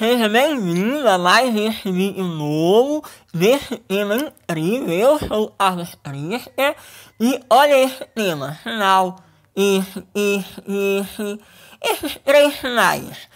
Seja bem-vindo a mais esse vídeo novo desse tema incrível. Eu sou a Patrícia e olha esse tema, sinal, esse, esse, esse, esses três sinais.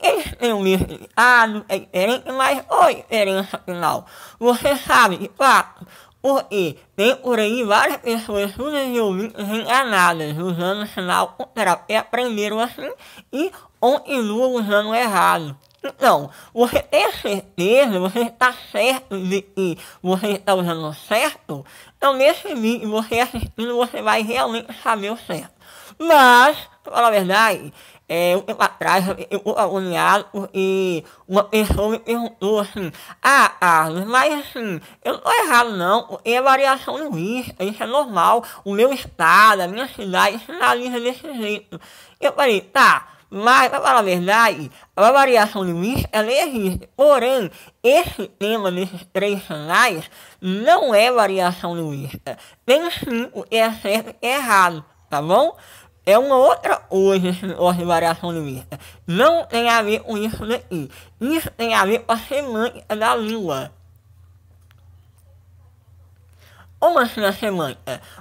Eles têm mesmo significado, é diferente, mas olha a diferença final? Você sabe, de fato, porque tem por aí várias pessoas subdesenvolvidas enganadas usando o sinal contrário e aprenderam assim e continuam usando errado então você tem certeza, você está certo de que você está usando certo? Então, nesse vídeo, você assistindo, você vai realmente saber o certo. Mas, para a verdade, é, um tempo atrás eu fui agoniado e uma pessoa me perguntou assim: Ah, Carlos, mas assim, eu não errado não, é variação linguística, isso é normal, o meu estado, a minha cidade sinaliza é desse jeito. Eu falei: Tá. Mas, para falar a verdade, a variação de mix ela existe. Porém, esse tema desses três canais não é variação linguística. Tem sim o que é certo e errado, tá bom? É uma outra coisa esse negócio de variação linguística. Não tem a ver com isso daqui. Isso tem a ver com a semântica da língua umas na semana.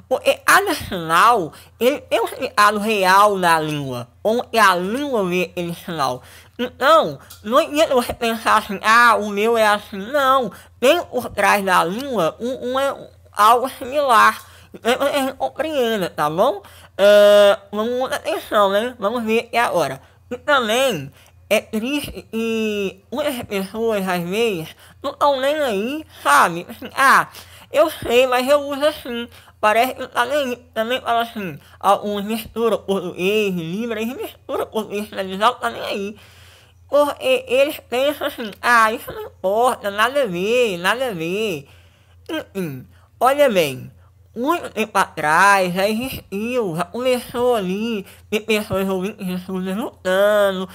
Porque cada sinal ele tem um significado real na língua, onde é a língua vê aquele sinal. Então, não adianta você pensar assim, ah, o meu é assim. Não, tem por trás da língua um, um, um é algo similar. Então, você compreenda, tá bom? Uh, vamos atenção, né? Vamos ver e agora. E também, é triste e muitas pessoas, às vezes, não estão nem aí, sabe? Assim, ah, eu sei, mas eu uso assim. Parece que também, tá também tá fala assim. Alguns misturam português, libras, misturam português tradicional tá nem aí. Porque eles pensam assim, ah, isso não importa, nada a ver, nada a ver. Enfim, olha bem muito tempo atrás, já existiu, já começou ali, tem pessoas ouvindo Jesus lutando,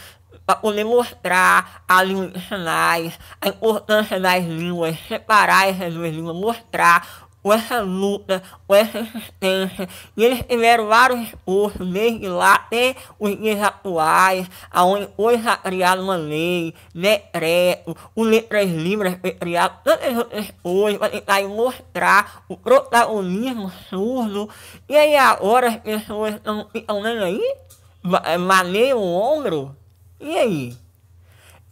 para poder mostrar língua de sinais, a importância das línguas, separar essas duas línguas, mostrar com essa luta, com essa resistência. E eles tiveram vários esforços desde lá até os dias atuais, onde foi criada uma lei, decreto, o Letras Libras foi criado, tantas outras coisas, para tentar mostrar o protagonismo surdo. E aí agora as pessoas não nem aí, maneiam o ombro e aí?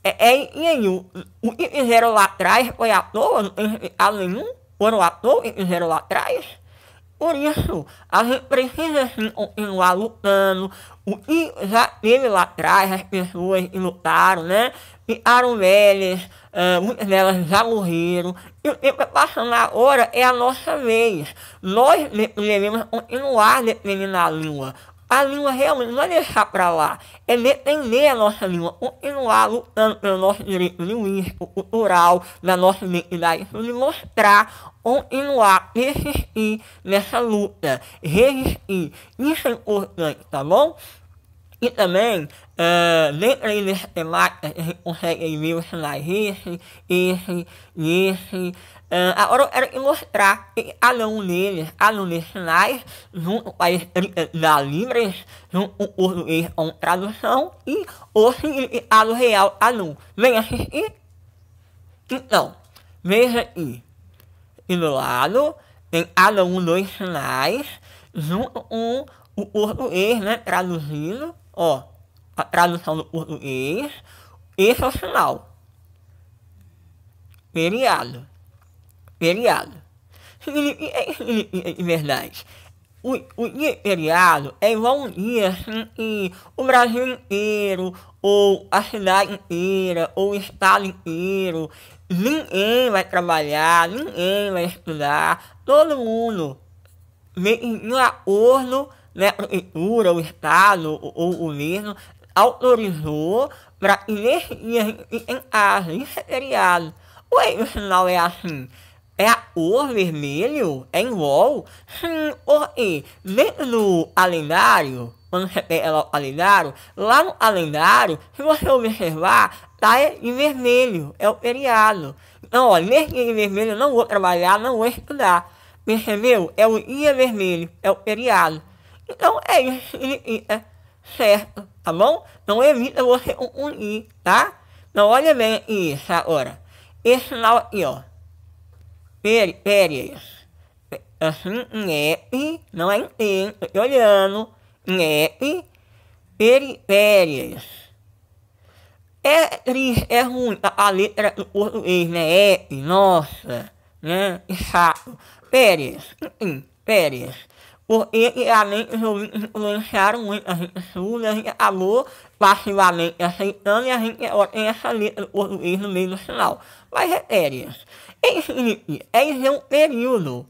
É, é, e aí, o, o que fizeram lá atrás foi à toa, não tem resultado nenhum? Foram à toa que fizeram lá atrás? Por isso, a gente precisa sim, continuar lutando. O que já teve lá atrás, as pessoas que lutaram, né? Ficaram velhas, uh, muitas delas já morreram. E o que está passando agora é a nossa vez. Nós devemos continuar defendendo a língua. A língua realmente não é deixar para lá, é defender a nossa língua, continuar lutando pelo nosso direito linguístico, cultural, da nossa identidade, então, de mostrar, continuar, persistir nessa luta, resistir. Isso é importante, tá bom? E também, é, dentro aí dessa temática, a gente consegue ver os sinais esse, esse esse, Uh, agora eu quero mostrar que cada um deles, cada um desses sinais, junto com a da Libras, junto com o português com tradução e o significado real cada um. Vem assistir? Então, veja aqui. E do lado, tem cada um dois sinais, junto com o português, né, traduzindo, ó, a tradução do português, esse é o sinal. Feriado feriado. Verdade. O, o dia feriado é igual um dia assim, hum, que o Brasil inteiro, ou a cidade inteira, ou o estado inteiro, ninguém vai trabalhar, ninguém vai estudar, todo mundo vem em acordo, né, a prefeitura, o estado, ou o governo, autorizou para que nesse dia em casa, isso é feriado. Ué, o sinal é assim. É a cor vermelho? É em LOL? Hum, oi, dentro do calendário, quando você pega lá o calendário, lá no calendário, se você observar, tá em vermelho, é o feriado. Então, ó, nesse dia vermelho eu não vou trabalhar, não vou estudar. Percebeu? É o dia é vermelho, é o feriado. Então, é isso é, é certo, tá bom? Não evita você unir, tá? Então, olha bem isso agora. Esse sinal aqui, ó. Pérez. Assim, nep, né, não é intenso, tô olhando. Nep, né, peripérias. É triste, é ruim a, a letra do português, né? É, Ep, nossa, né? Que chato. Pérez, enfim, Pérez. Porque além os ouvintes influenciaram muito a gente surda, a gente acabou passivamente aceitando e a gente tem essa letra do português no meio do final. Mas é Pérez. Existe, é um período.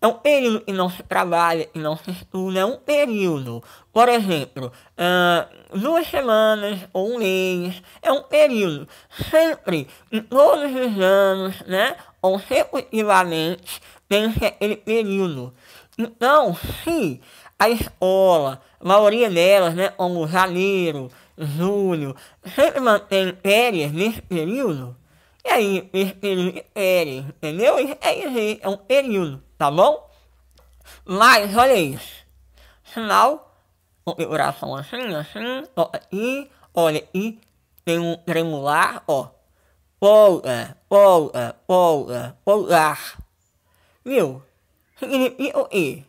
É um período que é não se trabalha, que não se estuda, é um período. Por exemplo, uh, duas semanas ou um mês, é um período. Sempre, em todos os anos, né, consecutivamente, tem aquele período. Então, se a escola, a maioria delas, né, como janeiro, julho, sempre mantém férias nesse período, aí, esse período L, entendeu? Isso é, é, é, é um período, tá bom? Mas, olha isso. Sinal, configuração assim, assim, ó, aqui, olha aí, tem um tremular, ó. Polga, polga, polga, polgar. Viu? Significa o quê?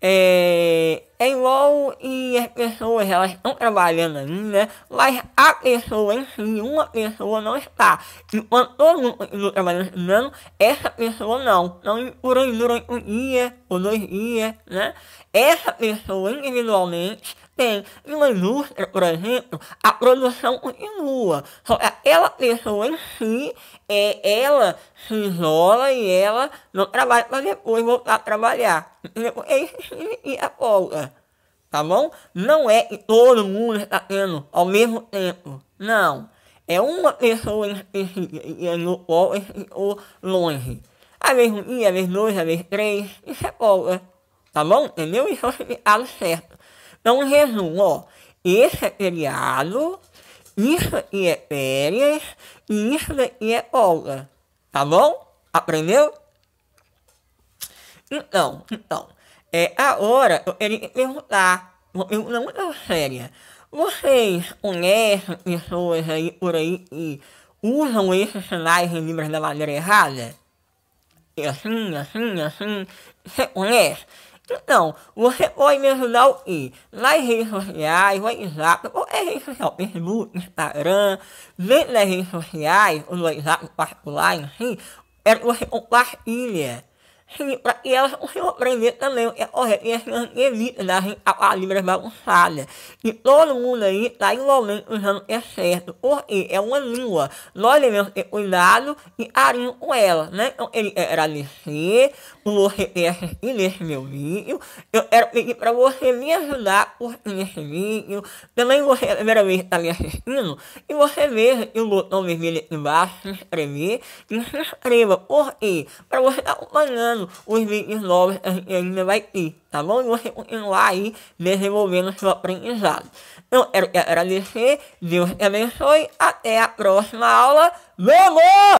É, é igual e as pessoas elas estão trabalhando ainda, né? Mas a pessoa em si, uma pessoa não está. Enquanto todo mundo está trabalhando, essa pessoa não. Não por aí durante um dia ou dois dias, né? Essa pessoa individualmente tem uma indústria, por exemplo, a produção continua. Só que aquela pessoa em si, é, ela se isola e ela não trabalha para depois voltar a trabalhar. Entendeu? É isso que a folga tá bom? Não é que todo mundo está tendo ao mesmo tempo, não. É uma pessoa específica no qual ou longe. Às vezes um dia, às vezes dois, às vezes três, isso é folga, é. tá bom? Entendeu? Isso é o significado certo. Então, em resumo, ó, esse é feriado, isso aqui é férias e isso aqui é folga, tá bom? Aprendeu? Então, então, é, agora eu queria te perguntar, uma pergunta muito séria. Vocês conhecem pessoas aí por aí que usam esses sinais de Libras da maneira errada? E assim, assim, assim, você conhece? Então, você pode me ajudar o quê? Nas redes sociais, WhatsApp, qualquer rede social, Facebook, Instagram, dentro das redes sociais, ou no WhatsApp particular, enfim, assim, é que você compartilha Sim, para que elas consigam aprender também o que é correto e as crianças evitam da gente a palavras bagunçada. E todo mundo aí está igualmente usando o que é certo, porque é uma língua. Nós devemos ter cuidado e carinho com ela, né? Então, ele quer agradecer por você ter assistido esse meu vídeo. Eu quero pedir para você me ajudar a curtir esse vídeo. Também você é a primeira vez que está me assistindo. E você veja o botão vermelho aqui embaixo, se inscrever. E se inscreva, porque para você estar tá acompanhando os vídeos novos a gente ainda vai ter, tá bom? E você continuar aí desenvolvendo seu aprendizado. Eu quero te agradecer, Deus te abençoe, até a próxima aula. Vamos!